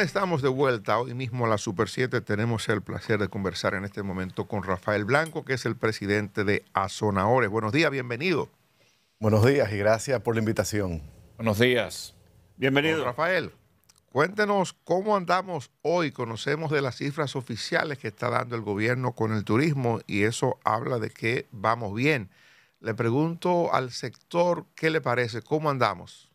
estamos de vuelta. Hoy mismo a la Super 7 tenemos el placer de conversar en este momento con Rafael Blanco, que es el presidente de Azonadores. Buenos días, bienvenido. Buenos días y gracias por la invitación. Buenos días. Bienvenido. Rafael, cuéntenos cómo andamos hoy. Conocemos de las cifras oficiales que está dando el gobierno con el turismo y eso habla de que vamos bien. Le pregunto al sector qué le parece, cómo andamos.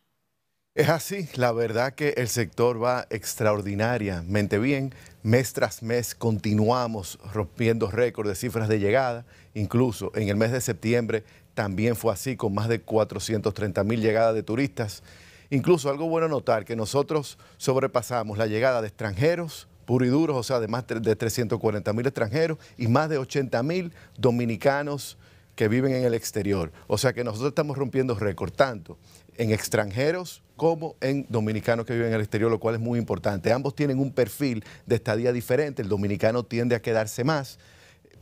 Es así, la verdad que el sector va extraordinariamente bien. Mes tras mes continuamos rompiendo récords de cifras de llegada. Incluso en el mes de septiembre también fue así, con más de 430 mil llegadas de turistas. Incluso algo bueno notar que nosotros sobrepasamos la llegada de extranjeros puro y duros, o sea, de más de 340 mil extranjeros y más de 80 mil dominicanos que viven en el exterior. O sea que nosotros estamos rompiendo récord tanto en extranjeros como en dominicanos que viven en el exterior, lo cual es muy importante. Ambos tienen un perfil de estadía diferente, el dominicano tiende a quedarse más,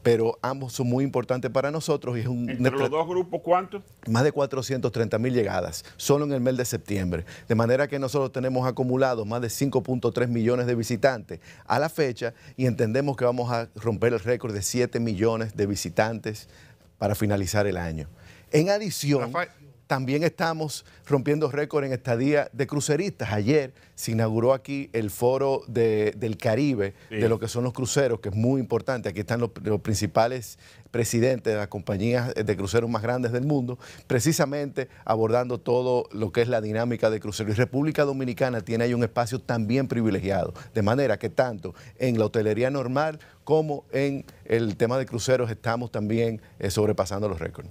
pero ambos son muy importantes para nosotros. Y es un, ¿Entre los dos grupos cuántos? Más de 430 mil llegadas, solo en el mes de septiembre. De manera que nosotros tenemos acumulado más de 5.3 millones de visitantes a la fecha y entendemos que vamos a romper el récord de 7 millones de visitantes para finalizar el año. En adición, también estamos rompiendo récord en estadía de cruceristas. Ayer se inauguró aquí el foro del Caribe, de lo que son los cruceros, que es muy importante. Aquí están los, principales presidentes de las compañías de cruceros más grandes del mundo, precisamente abordando todo lo que es la dinámica de cruceros. Y República Dominicana tiene ahí un espacio también privilegiado, de manera que tanto en la hotelería normal como en el tema de cruceros estamos también eh, sobrepasando los récords.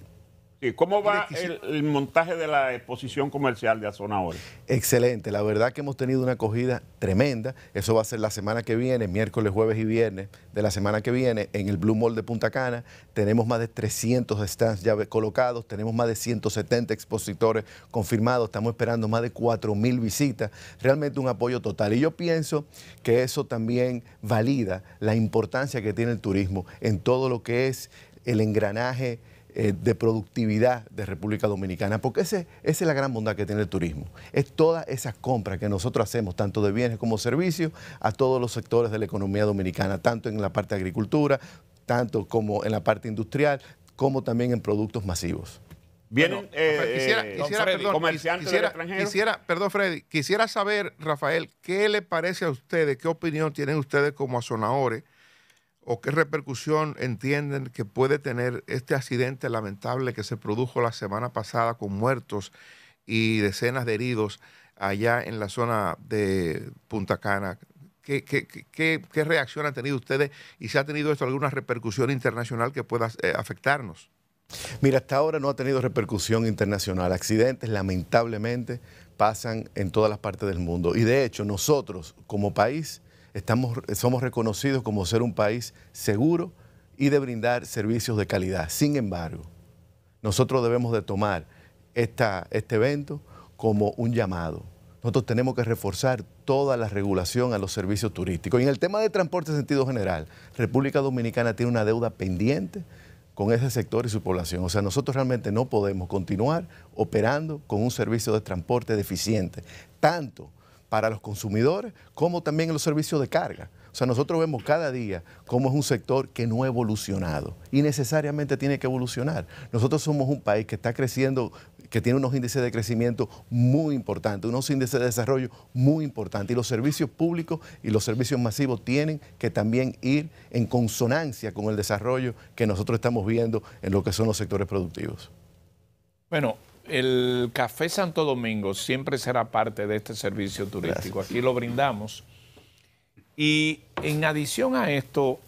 ¿Cómo va el, montaje de la exposición comercial de Azona ahora? Excelente, la verdad que hemos tenido una acogida tremenda. Eso va a ser la semana que viene, miércoles, jueves y viernes de la semana que viene, en el Blue Mall de Punta Cana. Tenemos más de 300 stands ya colocados, tenemos más de 170 expositores confirmados, estamos esperando más de 4.000 visitas. Realmente un apoyo total. Y yo pienso que eso también valida la importancia que tiene el turismo en todo lo que es el engranaje eh, de productividad de República Dominicana, porque ese, esa es la gran bondad que tiene el turismo. Es todas esas compras que nosotros hacemos, tanto de bienes como servicios, a todos los sectores de la economía dominicana, tanto en la parte de agricultura, tanto como en la parte industrial, como también en productos masivos. Vienen, eh, eh, quisiera, perdón, Freddy, quisiera saber, Rafael, qué le parece a ustedes, qué opinión tienen ustedes como azonadores o qué repercusión entienden que puede tener este accidente lamentable que se produjo la semana pasada con muertos y decenas de heridos allá en la zona de Punta Cana. ¿Qué, reacción han tenido ustedes y si ha tenido esto alguna repercusión internacional que pueda eh, afectarnos? Mira, hasta ahora no ha tenido repercusión internacional. Accidentes, lamentablemente, pasan en todas las partes del mundo. Y de hecho, nosotros como país estamos, somos reconocidos como ser un país seguro y de brindar servicios de calidad. Sin embargo, nosotros debemos de tomar esta, este evento como un llamado. Nosotros tenemos que reforzar toda la regulación a los servicios turísticos. Y en el tema de transporte en sentido general, República Dominicana tiene una deuda pendiente con ese sector y su población. O sea, nosotros realmente no podemos continuar operando con un servicio de transporte deficiente, tanto para los consumidores como también en los servicios de carga. O sea, nosotros vemos cada día cómo es un sector que no ha evolucionado y necesariamente tiene que evolucionar. Nosotros somos un país que está creciendo, que tiene unos índices de crecimiento muy importantes, unos índices de desarrollo muy importantes y los servicios públicos y los servicios masivos tienen que también ir en consonancia con el desarrollo que nosotros estamos viendo en lo que son los sectores productivos. Bueno, el Café Santo Domingo siempre será parte de este servicio turístico. Aquí lo brindamos. Y en adición a esto,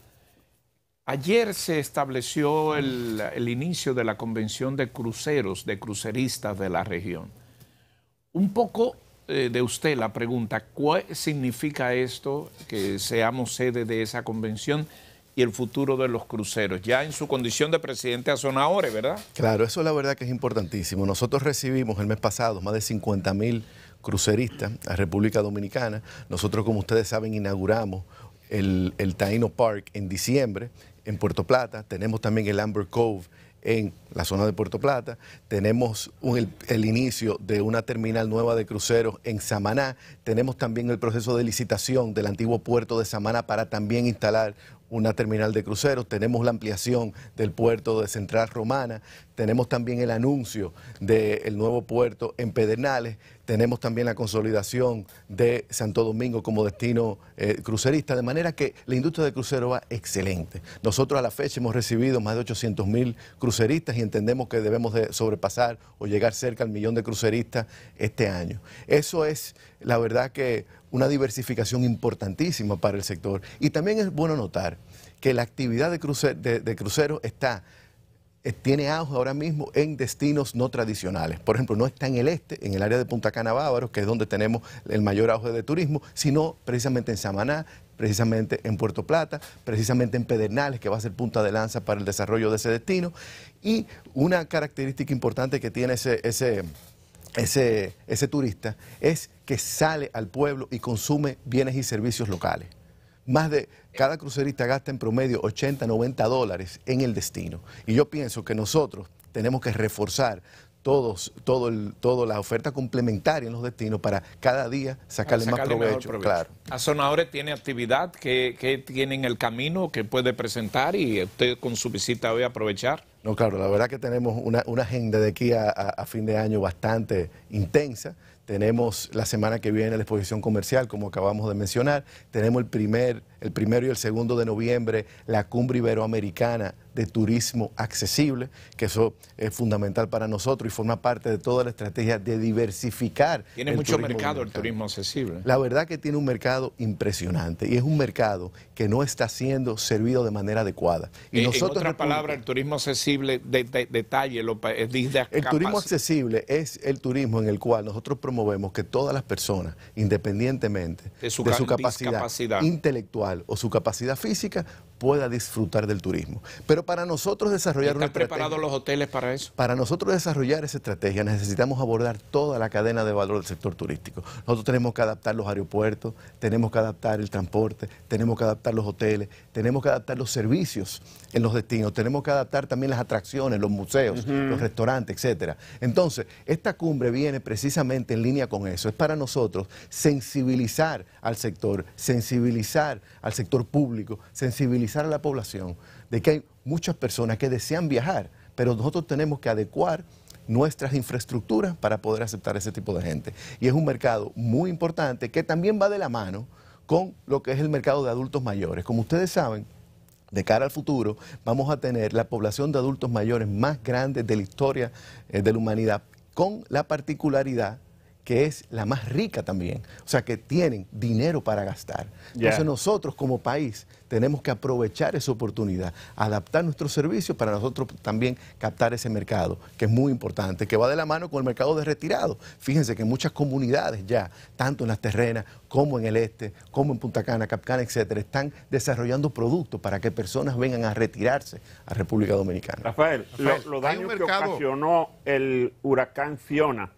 ayer se estableció el, inicio de la convención de cruceros, de cruceristas de la región. Un poco eh, de usted la pregunta, ¿qué significa esto que seamos sede de esa convención? y el futuro de los cruceros, ya en su condición de presidente a zona Ore, ¿verdad? Claro, eso es la verdad que es importantísimo. Nosotros recibimos el mes pasado más de 50 mil cruceristas a República Dominicana. Nosotros, como ustedes saben, inauguramos el, Taino Park en diciembre en Puerto Plata. Tenemos también el Amber Cove en la zona de Puerto Plata. Tenemos el, inicio de una terminal nueva de cruceros en Samaná. Tenemos también el proceso de licitación del antiguo puerto de Samaná para también instalar una terminal de cruceros, tenemos la ampliación del puerto de Central Romana, tenemos también el anuncio del nuevo puerto en Pedernales, tenemos también la consolidación de Santo Domingo como destino eh, crucerista, de manera que la industria de crucero va excelente. Nosotros a la fecha hemos recibido más de 800 mil cruceristas y entendemos que debemos de sobrepasar o llegar cerca al millón de cruceristas este año. Eso es la verdad que una diversificación importantísima para el sector. Y también es bueno notar que la actividad de, cruce, de, cruceros está eh, tiene auge ahora mismo en destinos no tradicionales. Por ejemplo, no está en el este, en el área de Punta Cana Bávaro, que es donde tenemos el mayor auge de turismo, sino precisamente en Samaná, precisamente en Puerto Plata, precisamente en Pedernales, que va a ser punta de lanza para el desarrollo de ese destino. Y una característica importante que tiene ese ese, ese turista es que sale al pueblo y consume bienes y servicios locales. Más de cada crucerista gasta en promedio 80, 90 dólares en el destino. Y yo pienso que nosotros tenemos que reforzar todos, todo el, toda la oferta complementaria en los destinos para cada día sacarle, más provecho. a Claro. Azonadores tiene actividad que, que tiene en el camino que puede presentar y usted con su visita hoy aprovechar. No, claro, la verdad que tenemos una, agenda de aquí a, fin de año bastante intensa. Tenemos la semana que viene la exposición comercial, como acabamos de mencionar. Tenemos el primer el primero y el segundo de noviembre, la cumbre iberoamericana de turismo accesible, que eso es fundamental para nosotros y forma parte de toda la estrategia de diversificar. Tiene mucho mercado el turismo accesible. La verdad que tiene un mercado impresionante y es un mercado que no está siendo servido de manera adecuada. Y eh, nosotros en otras palabras, el turismo accesible, de, detalle, lo, es de El turismo accesible es el turismo en el cual nosotros promovemos que todas las personas, independientemente de su capacidad intelectual, o su capacidad física pueda disfrutar del turismo. Pero para nosotros desarrollar ¿Están preparados los hoteles para eso? Para nosotros desarrollar esa estrategia necesitamos abordar toda la cadena de valor del sector turístico. Nosotros tenemos que adaptar los aeropuertos, tenemos que adaptar el transporte, tenemos que adaptar los hoteles, tenemos que adaptar los servicios en los destinos, tenemos que adaptar también las atracciones, los museos, los restaurantes, etcétera. Entonces, esta cumbre viene precisamente en línea con eso. Es para nosotros sensibilizar al sector, sensibilizar al sector público, sensibilizar a la población de que hay muchas personas que desean viajar, pero nosotros tenemos que adecuar nuestras infraestructuras para poder aceptar ese tipo de gente. Y es un mercado muy importante que también va de la mano con lo que es el mercado de adultos mayores. Como ustedes saben, de cara al futuro, vamos a tener la población de adultos mayores más grande de la historia eh, de la humanidad, con la particularidad que es la más rica también, o sea, que tienen dinero para gastar. Entonces nosotros como país tenemos que aprovechar esa oportunidad, adaptar nuestros servicios para nosotros también captar ese mercado, que es muy importante, que va de la mano con el mercado de retirado. Fíjense que muchas comunidades ya, tanto en las terrenas como en el este, como en Punta Cana, Capcana, etcétera, están desarrollando productos para que personas vengan a retirarse a República Dominicana. Rafael, los daños daño que ocasionó el huracán Fiona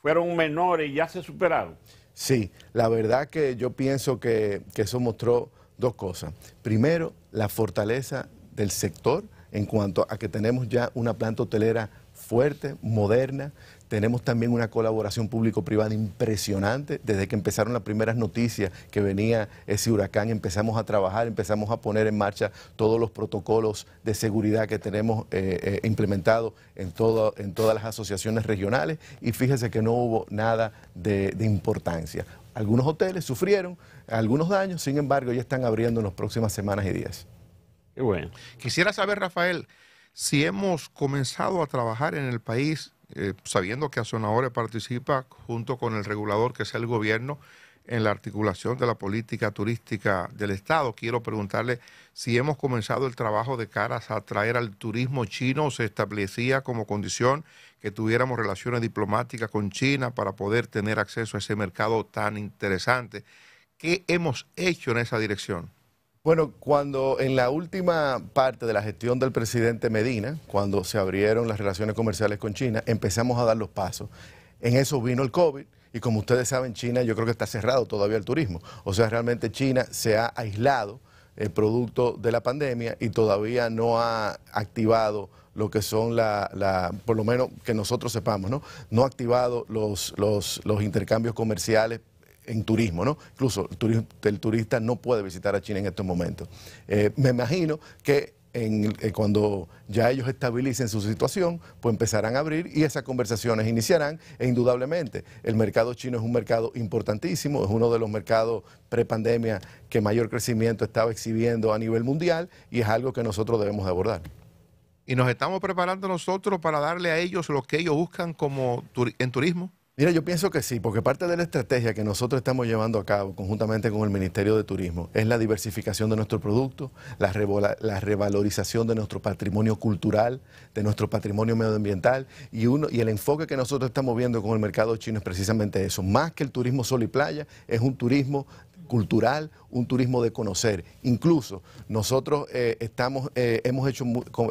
fueron menores y ya se superaron. Sí, la verdad que yo pienso que, eso mostró dos cosas. Primero, la fortaleza del sector en cuanto a que tenemos ya una planta hotelera fuerte, moderna, tenemos también una colaboración público-privada impresionante. Desde que empezaron las primeras noticias que venía ese huracán, empezamos a trabajar, empezamos a poner en marcha todos los protocolos de seguridad que tenemos eh, eh, implementados en, todas las asociaciones regionales y fíjese que no hubo nada de, importancia. Algunos hoteles sufrieron algunos daños, sin embargo, ya están abriendo en las próximas semanas y días. bueno. Quisiera saber, Rafael, si hemos comenzado a trabajar en el país eh, sabiendo que Azonadores participa junto con el regulador que es el gobierno en la articulación de la política turística del Estado. Quiero preguntarle si hemos comenzado el trabajo de caras a atraer al turismo chino, se establecía como condición que tuviéramos relaciones diplomáticas con China para poder tener acceso a ese mercado tan interesante. ¿Qué hemos hecho en esa dirección? Bueno, cuando en la última parte de la gestión del presidente Medina, cuando se abrieron las relaciones comerciales con China, empezamos a dar los pasos. En eso vino el COVID. Y como ustedes saben, China yo creo que está cerrado todavía el turismo. O sea, realmente China se ha aislado el eh, producto de la pandemia y todavía no ha activado lo que son la, por lo menos que nosotros sepamos, ¿no? No ha activado los, los, los intercambios comerciales en turismo, ¿no? Incluso el, turista no puede visitar a China en estos momentos. Eh, me imagino que eh, cuando ya ellos estabilicen su situación, pues empezarán a abrir y esas conversaciones iniciarán e indudablemente el mercado chino es un mercado importantísimo, es uno de los mercados prepandemia que mayor crecimiento estaba exhibiendo a nivel mundial y es algo que nosotros debemos abordar. Y nos estamos preparando nosotros para darle a ellos lo que ellos buscan como en turismo. Mira, yo pienso que sí, porque parte de la estrategia que nosotros estamos llevando a cabo conjuntamente con el Ministerio de Turismo es la diversificación de nuestro producto, la, revalorización de nuestro patrimonio cultural, de nuestro patrimonio medioambiental y, uno, y el enfoque que nosotros estamos viendo con el mercado chino es precisamente eso. Más que el turismo sol y playa, es un turismo cultural, un turismo de conocer. Incluso nosotros eh, estamos, eh, hemos, hecho,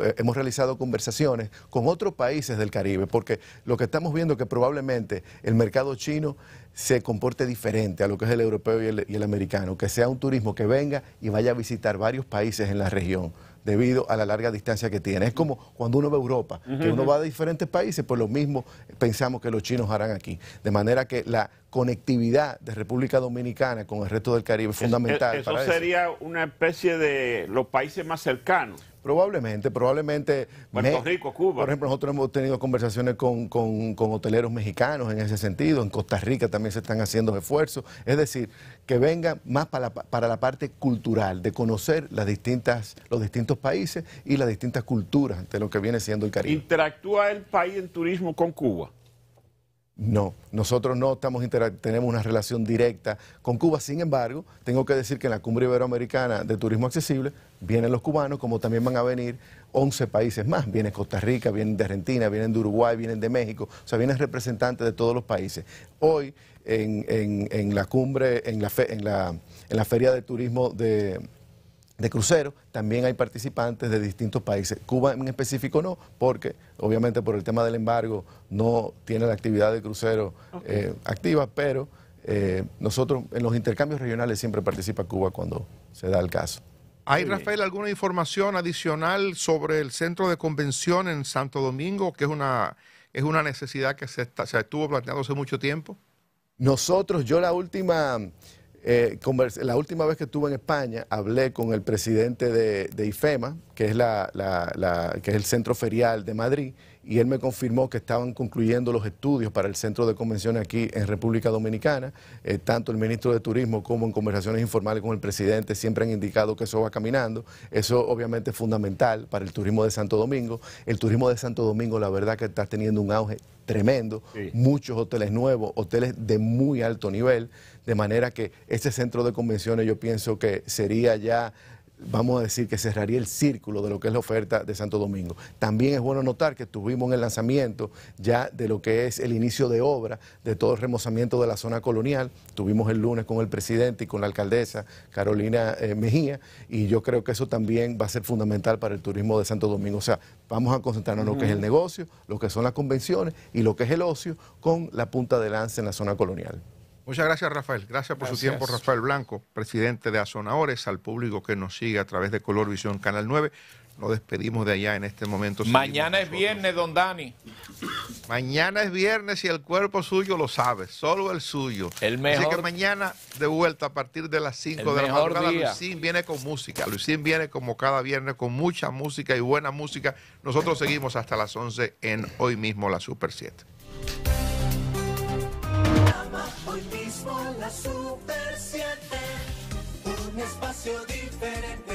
eh, hemos realizado conversaciones con otros países del Caribe, porque lo que estamos viendo es que probablemente el mercado chino se comporte diferente a lo que es el europeo y el americano, que sea un turismo que venga y vaya a visitar varios países en la región debido a la larga distancia que tiene. Es como cuando uno va a Europa, que uno va a diferentes países, pues lo mismo pensamos que los chinos harán aquí. De manera que la conectividad de República Dominicana con el resto del Caribe es fundamental. E, eso sería una especie de los países más cercanos. Probablemente, probablemente. Puerto Rico, Cuba. Por ejemplo, nosotros hemos tenido conversaciones con, con, hoteleros mexicanos en ese sentido. En Costa Rica también se están haciendo esfuerzos. Es decir, que vengan más para la, para la parte cultural, de conocer las distintas, los distintos países y las distintas culturas de lo que viene siendo el Caribe. ¿Interactúa el país en turismo con Cuba? No, nosotros no estamos tenemos una relación directa con Cuba. Sin embargo, tengo que decir que en la Cumbre Iberoamericana de Turismo Accesible vienen los cubanos, como también van a venir 11 países más. Vienen Costa Rica, vienen de Argentina, vienen de Uruguay, vienen de México. O sea, vienen representantes de todos los países. Hoy, en, la cumbre, en la Feria de Turismo de de crucero, también hay participantes de distintos países. Cuba en específico no, porque obviamente por el tema del embargo no tiene la actividad de crucero eh, activa, pero eh, nosotros en los intercambios regionales siempre participa Cuba cuando se da el caso. ¿Hay, Rafael, alguna información adicional sobre el centro de convención en Santo Domingo, que es una, es una necesidad que se, se estuvo planteando hace mucho tiempo? Nosotros, yo la última eh, la última vez que estuve en España hablé con el presidente de, IFEMA, que es, el centro ferial de Madrid, y él me confirmó que estaban concluyendo los estudios para el centro de convenciones aquí en República Dominicana. Eh, tanto el ministro de Turismo como en conversaciones informales con el presidente siempre han indicado que eso va caminando. Eso obviamente es fundamental para el turismo de Santo Domingo. El turismo de Santo Domingo la verdad que está teniendo un auge tremendo, muchos hoteles nuevos, hoteles de muy alto nivel. De manera que este centro de convenciones yo pienso que sería ya vamos a decir que cerraría el círculo de lo que es la oferta de Santo Domingo. También es bueno notar que tuvimos el lanzamiento ya de lo que es el inicio de obra de todo el remozamiento de la zona colonial. Tuvimos el lunes con el presidente y con la alcaldesa Carolina eh, Mejía y yo creo que eso también va a ser fundamental para el turismo de Santo Domingo. O sea, vamos a concentrarnos en lo que es el negocio, lo que son las convenciones y lo que es el ocio con la punta de lanza en la zona colonial. Muchas gracias, Rafael. Gracias por su tiempo, Rafael Blanco, presidente de Azonadores, al público que nos sigue a través de Color Visión Canal 9. Nos despedimos de allá en este momento. Mañana es viernes, don Dani. Mañana es viernes y el cuerpo suyo lo sabe, solo el suyo. El mejor. Así que mañana de vuelta a partir de las 5 de la madrugada, Luisín viene con música. Luisín viene como cada viernes con mucha música y buena música. Nosotros seguimos hasta las 11 en hoy mismo la Super 7. Super 7, un espacio diferente.